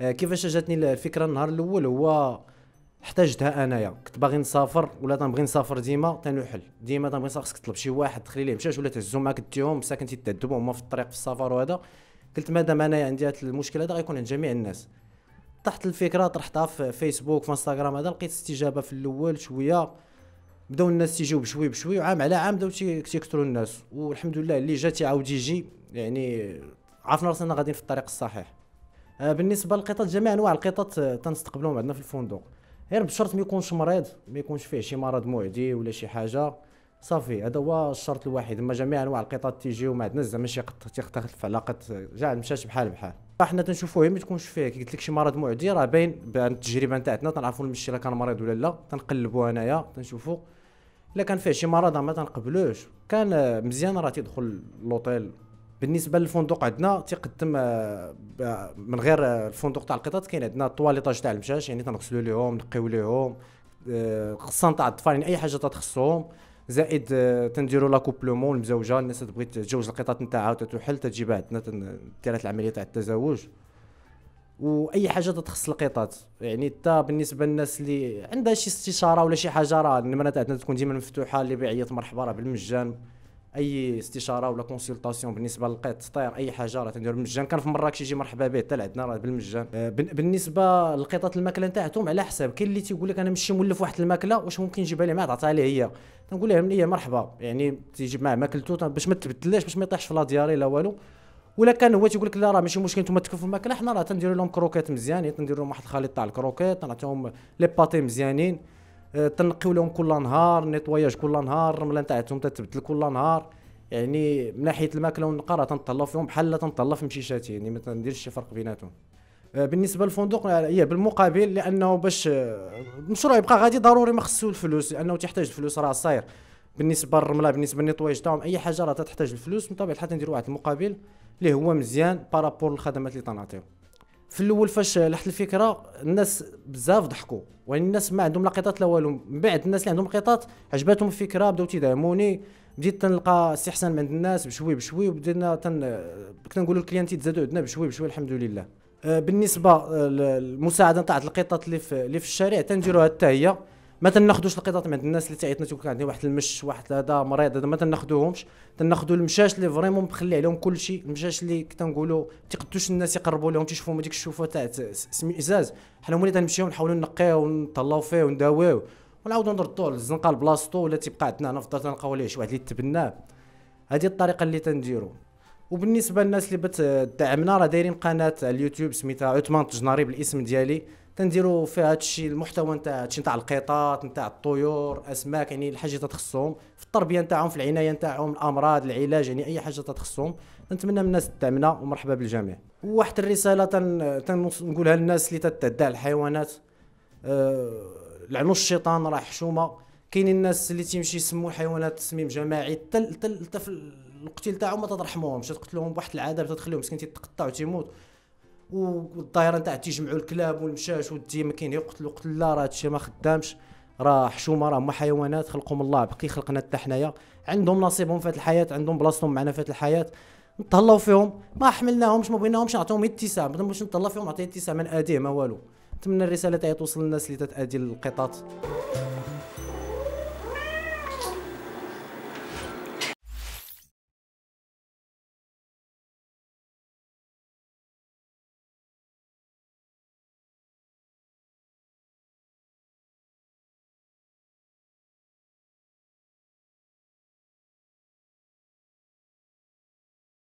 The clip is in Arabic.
آه، كيفاش جاتني الفكره النهار الاول هو احتاجتها انايا كنت باغي نسافر ولا تنبغي نسافر ديما تنوحل ديما تنبغي نسافر خصك تطلب شي واحد تخلي ليه مشاش ولا تهزو معاك ديهم ساكن تيتعذب هما في الطريق في السفر وهذا قلت مادام انايا عندي هذا المشكل هذا غيكون عند جميع الناس طرحت الفكره طرحتها في فيسبوك في انستغرام هذا لقيت استجابه في الاول شويه بداو الناس تيجيو بشوي بشوي وعام على عام بداو تيكثروا الناس والحمد لله اللي جات يعاود يجي يعني عرفنا راسنا غاديين في الطريق الصحيح آه، بالنسبه للقطط جميع انواع القطط آه، تنستقبلهم عندنا في الفندق غير بشرط ما يكونش مريض ما يكونش فيه شي مرض معدي ولا شي حاجه صافي هذا هو الشرط الوحيد اما جميع انواع القطط تيجيو ما عندنا زعما شي قط تيختلف على قط كاع مشاش بحال بحال حنا تنشوفوه ما تكونش فيه كي قلت لك شي مرض معدي راه باين بان التجربه نتاعتنا تنعرفوا المشي الا كان مريض ولا لا تنقلبوا انايا تنشوفوا الا كان فيه شي مرض ما تنقبلوش كان آه، مزيان راه تيدخل لوطيل بالنسبه للفندق عندنا تيقدم آه، من غير آه، الفندق تاع القطط كاين عندنا الطواليطاج تاع المشاش يعني تنغسلو ليهم نقيو ليهم آه، خصان تاع الاطفال يعني اي حاجه تتخصهم زائد تنديروا لا كوبلومون المزوجه الناس تبغي تتزوج القطط نتاعها وتتوحل تجيبها عندنا دير العمليه تاع التزاوج واي حاجه تتخص القطط يعني حتى بالنسبه للناس اللي عندها شي استشاره ولا شي حاجه راه المرات عندنا تكون ديما مفتوحه اللي بيعيط مرحبا راه بالمجان اي استشاره ولا كونسلطاسيون بالنسبه للقيط طير اي حاجه راه تندير بالمجان كان في مراكش يجي مرحبا به حتى لعندنا راه بالمجان آه، بالنسبه للقطط الماكله نتاعتهم على حساب كاين اللي تيقول لك انا ماشي مولف واحد الماكله واش ممكن نجيبها ليه ما تعطيها ليه هي تنقول لهم هي مرحبا يعني تيجيب معاه ماكلته باش ما تبدلاش باش ما يطيحش في لا دياري لا والو ولا كان هو تيقول لك لا راه ماشي مشكل نتوما تكفوا الماكله حنا راه تنديروا لهم كروكيت مزيانين تنديرو لهم واحد الخليط تاع الكروكيت نعطيهم لي باتي مزيانين آه، تنقيو لهم كل نهار نيتواياج كل نهار الرمله نتاعتهم تتبدل كل نهار يعني من ناحيه الماكله والنقا راه فيهم بحال تنطلع في مشيشاتي يعني ما تنديرش شي فرق بيناتهم آه، بالنسبه للفندق آه، هي بالمقابل لانه باش المشروع يبقى غادي ضروري ما خصو الفلوس لانه تحتاج الفلوس راه صاير بالنسبه للرمله بالنسبه للنيطواج تاعهم اي حاجه راه تحتاج الفلوس من طبيعه الحال تندير واحد المقابل اللي هو مزيان بارابور للخدمات اللي تنعطيو في الاول فاش لحت الفكره الناس بزاف ضحكوا وان الناس ما عندهم لا قطات لا والو من بعد الناس اللي عندهم قطات عجباتهم الفكره بداو تيدعموني بديت تنلقى استحسان من عند الناس بشوي بشوي وبدينا تن كنا نقولوا الكليان تيتزادوا عندنا بشوي بشوي الحمد لله آه، بالنسبه للمساعده تاع القطط اللي في اللي في الشارع تنديروها حتى هي ما تناخذوش القطط من عند الناس اللي تعيطنا تقول عندي واحد المش واحد هذا مريض هذا ما تناخذوهمش تناخذوا المشاش اللي فريمون مخلي عليهم كل شيء المشاش اللي ما تقدوش الناس يقربوا لهم تيشوفوا ديك الشوفه تاع ازاز حنا هما تنمشيو نحاولوا نقيه ونطلعوا فيه ونداويو ونعاودوا نردوه للزنقه لبلاصتو ولا تيبقى عندنا هنا في الدار تنلقاو ليه شي واحد اللي تبناه هذه الطريقه اللي تنديروا وبالنسبه للناس اللي بتدعمنا راه دايرين قناه على اليوتيوب سميتها عثمان تجناري بالاسم ديالي تنديروا فيها هادشي المحتوى نتاع هادشي نتاع القطط نتاع الطيور اسماك يعني الحاجه تتخصهم في التربيه نتاعهم في العنايه نتاعهم الامراض العلاج يعني اي حاجه تتخصهم نتمنى من الناس تدعمنا ومرحبا بالجميع واحد الرساله تن... تنقولها للناس اللي تتعدى على الحيوانات أه... لعنو الشيطان راه حشومه كاين الناس اللي تيمشي يسموا الحيوانات تسميم جماعي حتى تل في القتيل تاعهم ما تترحموهمش تقتلهم بواحد العذاب تتخليهم مسكين تيتقطع وتيموت والدائره نتاع تيجمعوا الكلاب والمشاش والدي ما كاين يقتلوا قتل لا راه هادشي ما خدامش راه حشومه راه هما حيوانات خلقهم الله بقي خلقنا حتى حنايا عندهم نصيبهم في الحياه عندهم بلاصتهم معنا في الحياه نتهلاو فيهم ما حملناهمش ما بغيناهمش نعطيهم اتسام ما نتهلا فيهم نعطيه اتسام من اديه ما والو نتمنى الرساله تاعي توصل للناس اللي تتادي القطط